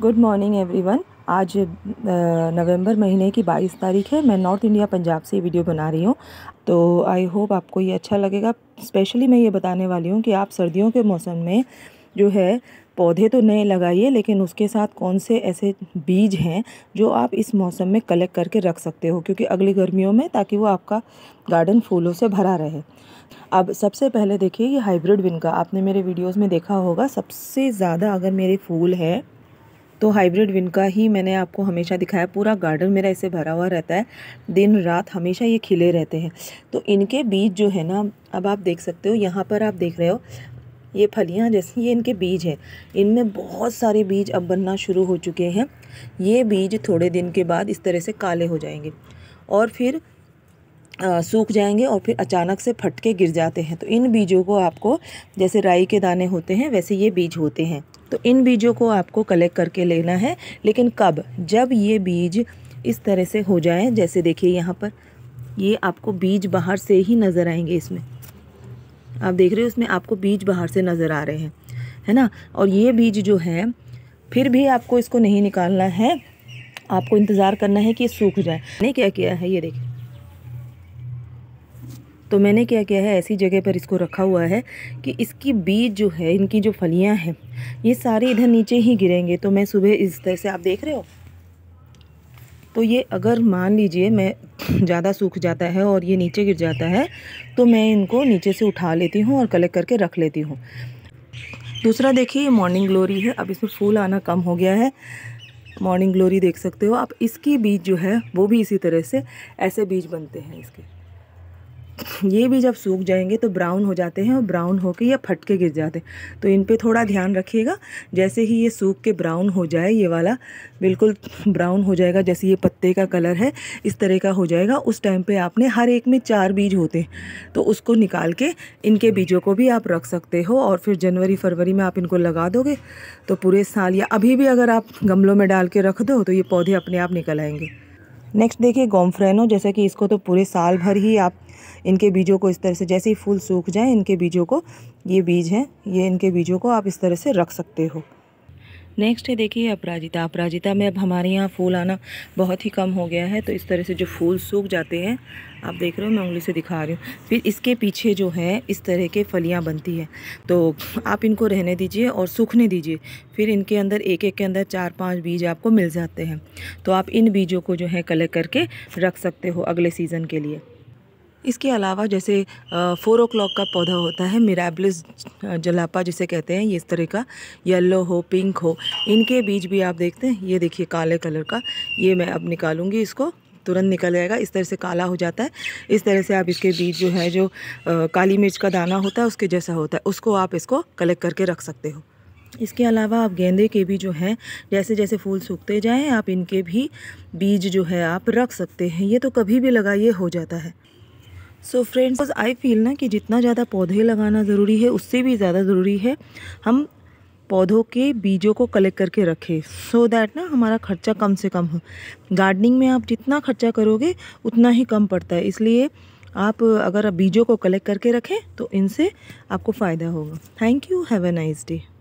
good morning everyone आज नवंबर महीने की 22 तारीख है मैं नॉर्थ इंडिया पंजाब से वीडियो बना रही हूँ तो आई होप आपको ये अच्छा लगेगा स्पेशली मैं ये बताने वाली हूँ कि आप सर्दियों के मौसम में जो है पौधे तो नए लगाइए लेकिन उसके साथ कौन से ऐसे बीज हैं जो आप इस मौसम में कलेक्ट करके रख सकते हो क्योंकि अगली गर्मियों में ताकि वो आपका गार्डन फूलों से भरा रहे अब सबसे पहले देखिए ये हाइब्रिड विन का आपने मेरे वीडियोस में देखा होगा सबसे ज़्यादा अगर मेरे फूल हैं तो हाइब्रिड विन का ही मैंने आपको हमेशा दिखाया पूरा गार्डन मेरा इसे भरा हुआ रहता है दिन रात हमेशा ये खिले रहते हैं तो इनके बीज जो है ना अब आप देख सकते हो यहाँ पर आप देख रहे हो ये फलियाँ जैसे ये इनके बीज हैं इनमें बहुत सारे बीज अब बनना शुरू हो चुके हैं ये बीज थोड़े दिन के बाद इस तरह से काले हो जाएंगे और फिर आ, सूख जाएंगे और फिर अचानक से फटके गिर जाते हैं तो इन बीजों को आपको जैसे राई के दाने होते हैं वैसे ये बीज होते हैं तो इन बीजों को आपको कलेक्ट करके लेना है लेकिन कब जब ये बीज इस तरह से हो जाए जैसे देखिए यहाँ पर ये आपको बीज बाहर से ही नज़र आएंगे इसमें आप देख रहे हो इसमें आपको बीज बाहर से नज़र आ रहे हैं है ना और ये बीज जो है फिर भी आपको इसको नहीं निकालना है आपको इंतज़ार करना है कि ये सूख जाए मैंने क्या किया है ये देखिए तो मैंने क्या किया है ऐसी जगह पर इसको रखा हुआ है कि इसकी बीज जो है इनकी जो फलियाँ हैं ये सारे इधर नीचे ही गिरेंगे तो मैं सुबह इस तरह से आप देख रहे हो तो ये अगर मान लीजिए मैं ज़्यादा सूख जाता है और ये नीचे गिर जाता है तो मैं इनको नीचे से उठा लेती हूँ और कलेक्ट करके रख लेती हूँ दूसरा देखिए ये मॉर्निंग ग्लोरी है अब इसमें फूल आना कम हो गया है मॉर्निंग ग्लोरी देख सकते हो आप इसकी बीज जो है वो भी इसी तरह से ऐसे बीज बनते हैं इसके ये भी जब सूख जाएंगे तो ब्राउन हो जाते हैं और ब्राउन होकर या फट के गिर जाते हैं तो इन पे थोड़ा ध्यान रखिएगा जैसे ही ये सूख के ब्राउन हो जाए ये वाला बिल्कुल ब्राउन हो जाएगा जैसे ये पत्ते का कलर है इस तरह का हो जाएगा उस टाइम पे आपने हर एक में चार बीज होते हैं तो उसको निकाल के इनके बीजों को भी आप रख सकते हो और फिर जनवरी फरवरी में आप इनको लगा दोगे तो पूरे साल या अभी भी अगर आप गमलों में डाल के रख दो तो ये पौधे अपने आप निकल आएंगे नेक्स्ट देखिए गोमफ्रेनो जैसा कि इसको तो पूरे साल भर ही आप इनके बीजों को इस तरह से जैसे ही फूल सूख जाए इनके बीजों को ये बीज हैं ये इनके बीजों को आप इस तरह से रख सकते हो नेक्स्ट है देखिए अपराजिता अपराजिता में अब हमारे यहाँ फूल आना बहुत ही कम हो गया है तो इस तरह से जो फूल सूख जाते हैं आप देख रहे हो मैं उंगली से दिखा रही हूँ फिर इसके पीछे जो है इस तरह के फलियाँ बनती हैं तो आप इनको रहने दीजिए और सूखने दीजिए फिर इनके अंदर एक एक के अंदर चार पाँच बीज आपको मिल जाते हैं तो आप इन बीजों को जो है कलेक्ट करके रख सकते हो अगले सीज़न के लिए इसके अलावा जैसे फ़ोर ओ क्लॉक का पौधा होता है मिराबलिस जलापा जिसे कहते हैं ये इस तरह का येलो हो पिंक हो इनके बीज भी आप देखते हैं ये देखिए काले कलर का ये मैं अब निकालूंगी इसको तुरंत निकल जाएगा इस तरह से काला हो जाता है इस तरह से आप इसके बीज जो है जो आ, काली मिर्च का दाना होता है उसके जैसा होता है उसको आप इसको कलेक्ट करके रख सकते हो इसके अलावा आप गेंदे के भी जो हैं जैसे जैसे फूल सूखते जाएं आप इनके भी बीज जो है आप रख सकते हैं ये तो कभी भी लगाइए हो जाता है सो फ्रेंड्स आई फील ना कि जितना ज़्यादा पौधे लगाना ज़रूरी है उससे भी ज़्यादा ज़रूरी है हम पौधों के बीजों को कलेक्ट करके रखें सो so दैट ना हमारा खर्चा कम से कम हो गार्डनिंग में आप जितना खर्चा करोगे उतना ही कम पड़ता है इसलिए आप अगर बीजों को कलेक्ट करके रखें तो इनसे आपको फ़ायदा होगा thank you have a nice day